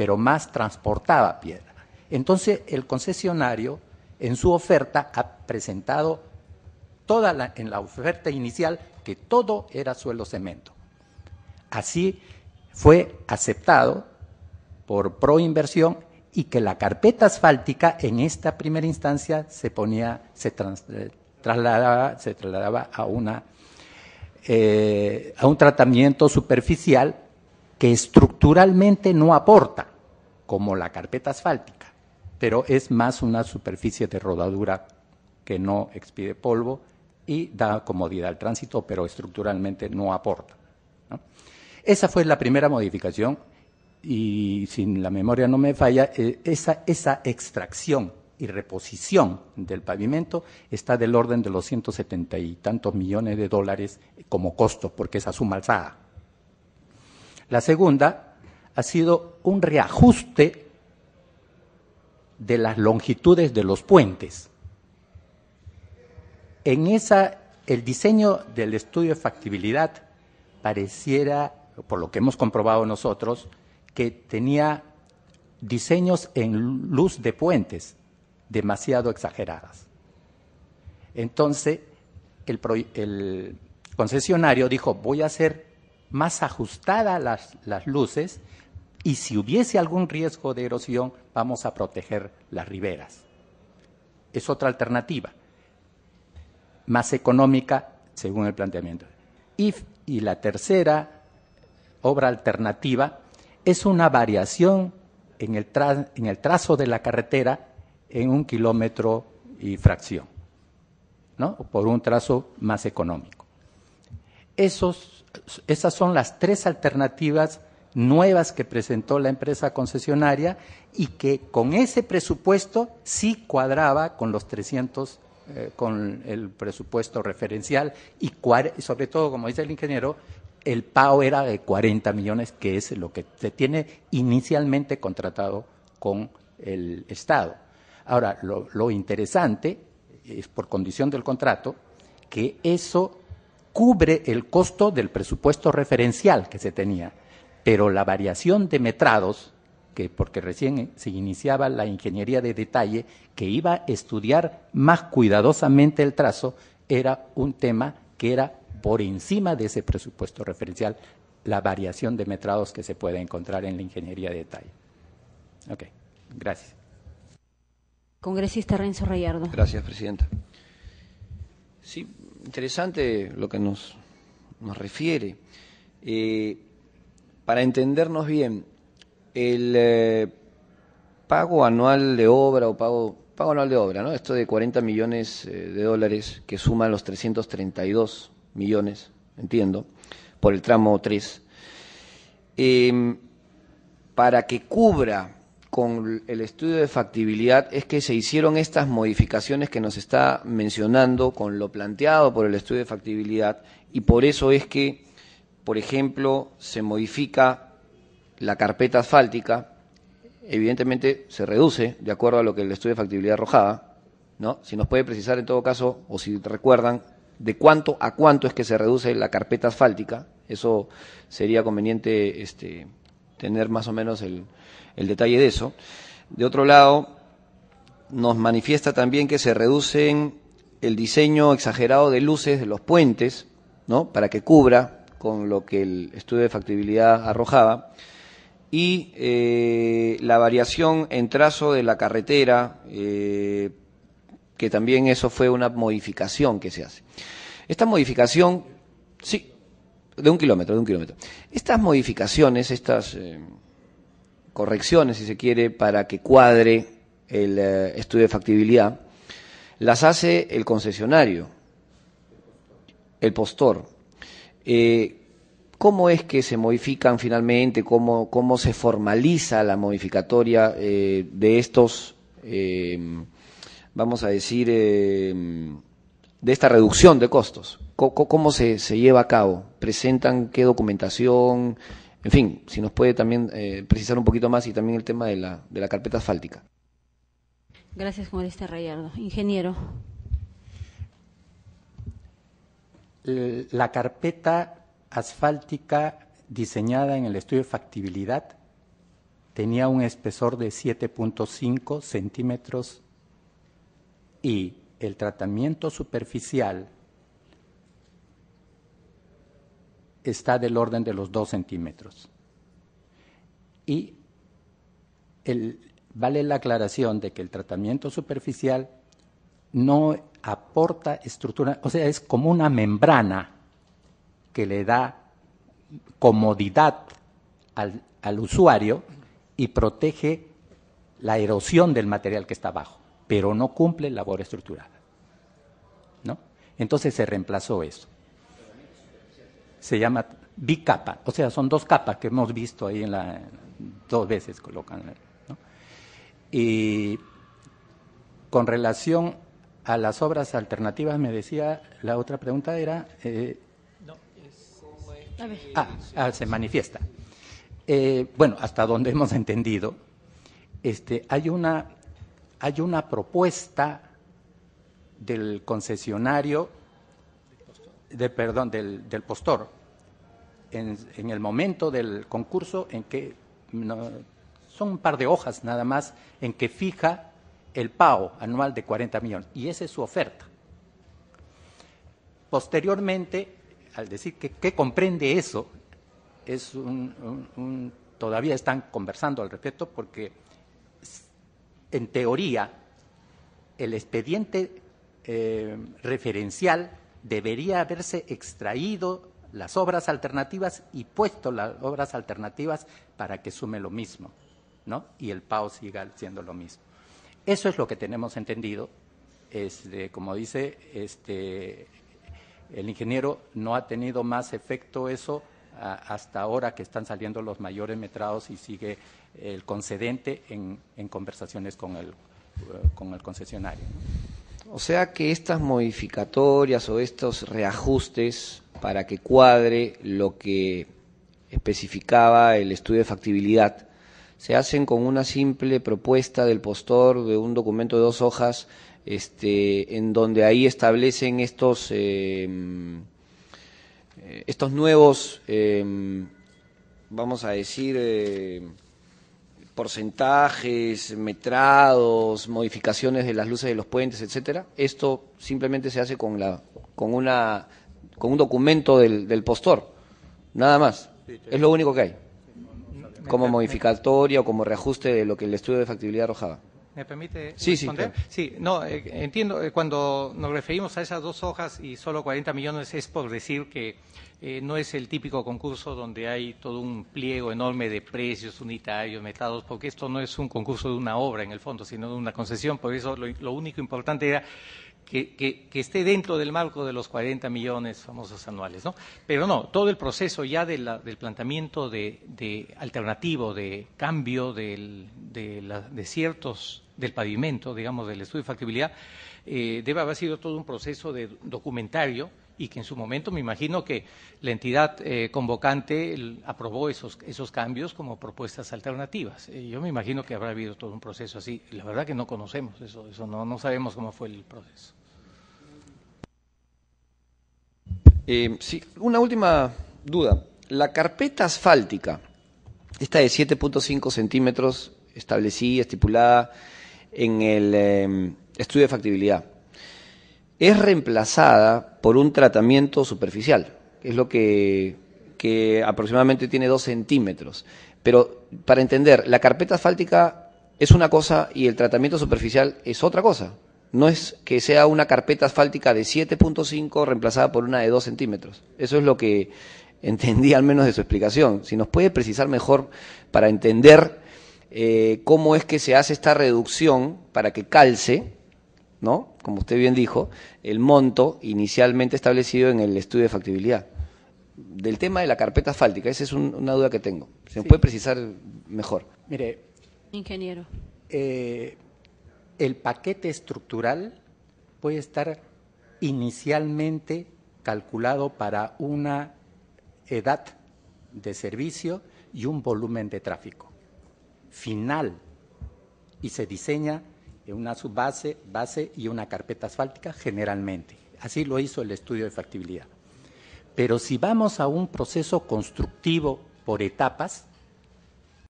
pero más transportaba piedra. Entonces el concesionario en su oferta ha presentado toda la, en la oferta inicial que todo era suelo cemento. Así fue aceptado por proinversión y que la carpeta asfáltica en esta primera instancia se ponía, se eh, trasladaba, se trasladaba a una eh, a un tratamiento superficial que estructuralmente no aporta como la carpeta asfáltica, pero es más una superficie de rodadura que no expide polvo y da comodidad al tránsito, pero estructuralmente no aporta. Esa fue la primera modificación y sin la memoria no me falla, eh, esa, esa extracción y reposición del pavimento está del orden de los 170 y tantos millones de dólares como costo, porque es a suma alzada. La segunda ha sido un reajuste de las longitudes de los puentes. En esa, el diseño del estudio de factibilidad pareciera, por lo que hemos comprobado nosotros, que tenía diseños en luz de puentes demasiado exageradas. Entonces, el, concesionario dijo, voy a hacer más ajustadas las luces y si hubiese algún riesgo de erosión, vamos a proteger las riberas. Es otra alternativa, más económica según el planteamiento. Y, y la tercera obra alternativa es una variación en el, en el trazo de la carretera en un kilómetro y fracción, ¿no? por un trazo más económico. esas son las tres alternativas nuevas que presentó la empresa concesionaria y que con ese presupuesto sí cuadraba con los 300 eh, con el presupuesto referencial y sobre todo, como dice el ingeniero, el pago era de 40 millones, que es lo que se tiene inicialmente contratado con el Estado. Ahora, lo, lo interesante es, por condición del contrato, que eso cubre el costo del presupuesto referencial que se tenía. Pero la variación de metrados, que porque recién eh, se iniciaba la ingeniería de detalle, que iba a estudiar más cuidadosamente el trazo, era un tema que era por encima de ese presupuesto referencial, la variación de metrados que se puede encontrar en la ingeniería de detalle. Ok, gracias. Congresista Renzo Rayardo. Gracias, Presidenta. Sí, interesante lo que nos, nos refiere. Eh, para entendernos bien, el eh, pago anual de obra o pago, pago anual de obra, ¿no? Esto de 40 millones eh, de dólares que suman los 332 millones, entiendo, por el tramo 3, em, para que cubra con el estudio de factibilidad es que se hicieron estas modificaciones que nos está mencionando con lo planteado por el estudio de factibilidad y por eso es que por ejemplo, se modifica la carpeta asfáltica, evidentemente se reduce de acuerdo a lo que el estudio de factibilidad arrojaba, ¿no? Si nos puede precisar en todo caso, o si recuerdan, de cuánto a cuánto es que se reduce la carpeta asfáltica, eso sería conveniente este, tener más o menos el, detalle de eso. De otro lado, nos manifiesta también que se reducen el diseño exagerado de luces de los puentes, ¿no? Para que cubra con lo que el estudio de factibilidad arrojaba y eh, la variación en trazo de la carretera, eh, que también eso fue una modificación que se hace. Esta modificación, sí, de un kilómetro, de un kilómetro. Estas modificaciones, estas eh, correcciones, si se quiere, para que cuadre el estudio de factibilidad, las hace el concesionario, el postor eh, ¿Cómo es que se modifican finalmente? ¿Cómo, se formaliza la modificatoria eh, de estos, em, vamos a decir, em, de esta reducción de costos? ¿Cómo, se, lleva a cabo? ¿Presentan qué documentación? En fin, si nos puede también eh, precisar un poquito más y también el tema de la, de la carpeta asfáltica. Gracias, Juan Rayardo. Ingeniero. Eh, la carpeta asfáltica diseñada en el estudio de factibilidad tenía un espesor de 7.5 centímetros y el tratamiento superficial está del orden de los 2 centímetros. Y vale la aclaración de que el tratamiento superficial no aporta estructura, o sea, es como una membrana que le da comodidad al, usuario y protege la erosión del material que está abajo, pero no cumple labor estructurada. ¿no? Entonces se reemplazó eso. Se llama bicapa, o sea, son dos capas que hemos visto ahí en la dos veces colocan. Y con relación a las obras alternativas me decía, la otra pregunta era... Eh, ah, ah, se manifiesta. Eh, bueno, hasta donde hemos entendido, este, hay, una, hay una propuesta del concesionario, de, perdón, del, del postor, en, el momento del concurso en que son un par de hojas nada más, en que fija el pago anual de 40 millones y esa es su oferta. Posteriormente, al decir que, comprende eso, es un, todavía están conversando al respecto porque en teoría el expediente eh, referencial debería haberse extraído las obras alternativas y puesto las obras alternativas para que sume lo mismo, ¿no? Y el pago siga siendo lo mismo. Eso es lo que tenemos entendido. Este, como dice este, el ingeniero, no ha tenido más efecto eso hasta ahora que están saliendo los mayores metrados y sigue el concedente en, conversaciones con el, concesionario. O sea que estas modificatorias o estos reajustes para que cuadre lo que especificaba el estudio de factibilidad se hacen con una simple propuesta del postor de un documento de dos hojas, este, en donde ahí establecen estos, eh, estos nuevos, eh, vamos a decir, eh, porcentajes, metrados, modificaciones de las luces de los puentes, etcétera. Esto simplemente se hace con la, con una, con un documento del, del postor, nada más. Es lo único que hay como modificatoria o como reajuste de lo que el estudio de factibilidad arrojaba. ¿Me permite responder? Sí, no, eh, entiendo, eh, cuando nos referimos a esas dos hojas y solo 40 millones es por decir que eh, no es el típico concurso donde hay todo un pliego enorme de precios unitarios, metados, porque esto no es un concurso de una obra en el fondo, sino de una concesión, por eso lo único importante era que, esté dentro del marco de los 40 millones famosos anuales, ¿no? Pero no, todo el proceso ya del planteamiento de, alternativo, de cambio de, ciertos del pavimento, digamos, del estudio de factibilidad, eh, debe haber sido todo un proceso de documentario y que en su momento me imagino que la entidad eh, convocante aprobó esos, cambios como propuestas alternativas. Eh, yo me imagino que habrá habido todo un proceso así. La verdad que no conocemos eso, eso no sabemos cómo fue el proceso. Eh, sí, una última duda. La carpeta asfáltica, esta de 7.5 centímetros, establecida, estipulada en el em, estudio de factibilidad, es reemplazada por un tratamiento superficial, que es lo que, que aproximadamente tiene 2 centímetros. Pero para entender, la carpeta asfáltica es una cosa y el tratamiento superficial es otra cosa no es que sea una carpeta asfáltica de 7.5 reemplazada por una de 2 centímetros. Eso es lo que entendí al menos de su explicación. Si nos puede precisar mejor para entender eh, cómo es que se hace esta reducción para que calce, ¿no? Como usted bien dijo, el monto inicialmente establecido en el estudio de factibilidad. Del tema de la carpeta asfáltica, esa es una duda que tengo. ¿Se nos puede precisar mejor? Mire, ingeniero. Eh, el paquete estructural puede estar inicialmente calculado para una edad de servicio y un volumen de tráfico final y se diseña en una subbase base y una carpeta asfáltica generalmente. Así lo hizo el estudio de factibilidad. Pero si vamos a un proceso constructivo por etapas,